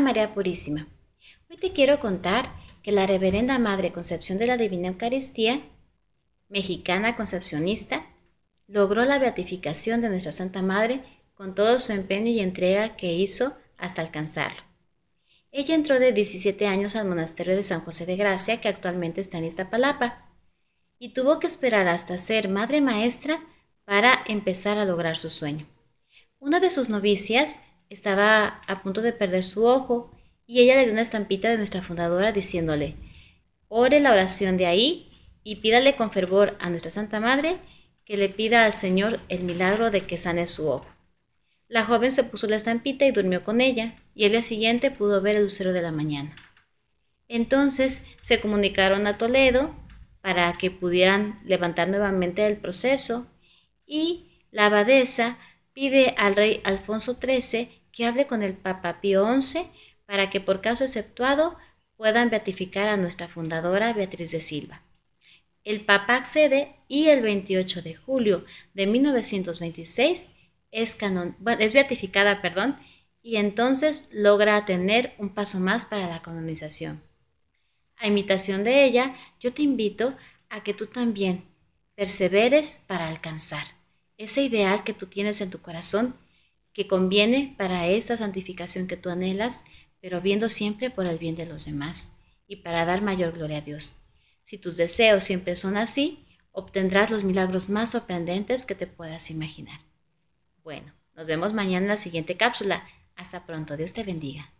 María Purísima. Hoy te quiero contar que la Reverenda Madre Concepción de la Divina Eucaristía, mexicana concepcionista, logró la beatificación de nuestra Santa Madre con todo su empeño y entrega que hizo hasta alcanzarlo. Ella entró de 17 años al monasterio de San José de Gracia, que actualmente está en Iztapalapa, y tuvo que esperar hasta ser madre maestra para empezar a lograr su sueño. Una de sus novicias estaba a punto de perder su ojo y ella le dio una estampita de nuestra fundadora diciéndole, ore la oración de ahí y pídale con fervor a nuestra Santa Madre que le pida al Señor el milagro de que sane su ojo. La joven se puso la estampita y durmió con ella, y el día siguiente pudo ver el lucero de la mañana. Entonces se comunicaron a Toledo para que pudieran levantar nuevamente el proceso y la abadesa pide al rey Alfonso XIII que hable con el Papa Pío XI para que por caso exceptuado puedan beatificar a nuestra fundadora Beatriz de Silva. El Papa accede y el 28 de julio de 1926 es, canon, es beatificada, perdón, y entonces logra tener un paso más para la canonización. A imitación de ella, yo te invito a que tú también perseveres para alcanzar ese ideal que tú tienes en tu corazón que conviene para esa santificación que tú anhelas, pero viendo siempre por el bien de los demás y para dar mayor gloria a Dios. Si tus deseos siempre son así, obtendrás los milagros más sorprendentes que te puedas imaginar. Bueno, nos vemos mañana en la siguiente cápsula. Hasta pronto, Dios te bendiga.